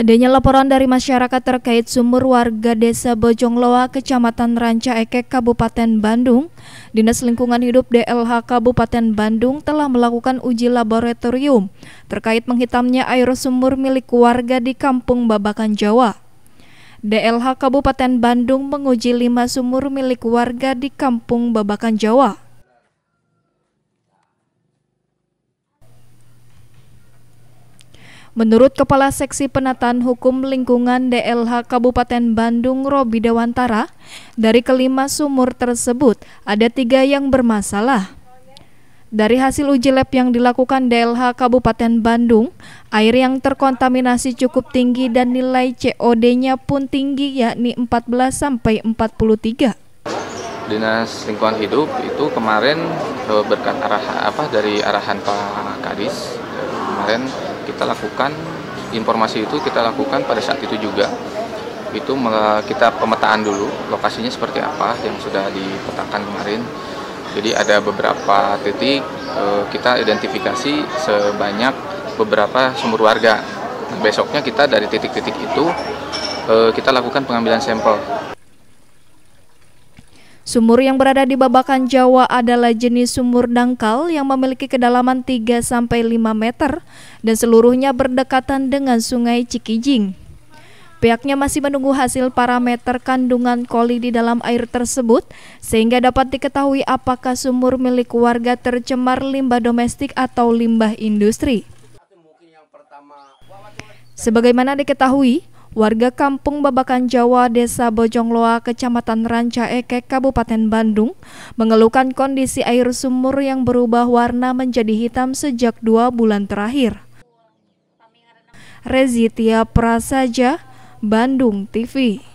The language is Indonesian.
Adanya laporan dari masyarakat terkait sumur warga Desa Bojongloa, Kecamatan Ranca Ekek, Kabupaten Bandung, Dinas Lingkungan Hidup DLH Kabupaten Bandung telah melakukan uji laboratorium terkait menghitamnya air sumur milik warga di Kampung Babakan Jawa. DLH Kabupaten Bandung menguji lima sumur milik warga di Kampung Babakan Jawa. Menurut Kepala Seksi Penataan Hukum Lingkungan DLH Kabupaten Bandung Robi Dewantara, dari kelima sumur tersebut ada tiga yang bermasalah. Dari hasil uji lab yang dilakukan DLH Kabupaten Bandung, air yang terkontaminasi cukup tinggi dan nilai COD-nya pun tinggi yakni 14 sampai 43. Dinas Lingkungan Hidup itu kemarin eh, berkat arah apa dari arahan Pak Kadis kemarin kita lakukan informasi itu kita lakukan pada saat itu juga itu kita pemetaan dulu lokasinya seperti apa yang sudah dipetakan kemarin jadi ada beberapa titik eh, kita identifikasi sebanyak beberapa sumber warga besoknya kita dari titik-titik itu eh, kita lakukan pengambilan sampel Sumur yang berada di Babakan Jawa adalah jenis sumur dangkal yang memiliki kedalaman 3-5 meter dan seluruhnya berdekatan dengan sungai Cikijing. Pihaknya masih menunggu hasil parameter kandungan koli di dalam air tersebut sehingga dapat diketahui apakah sumur milik warga tercemar limbah domestik atau limbah industri. Sebagaimana diketahui, Warga kampung Babakan Jawa, Desa Bojongloa, Kecamatan Ranca Ekek, Kabupaten Bandung, mengeluhkan kondisi air sumur yang berubah warna menjadi hitam sejak dua bulan terakhir. Rezitia Prasaja, Bandung TV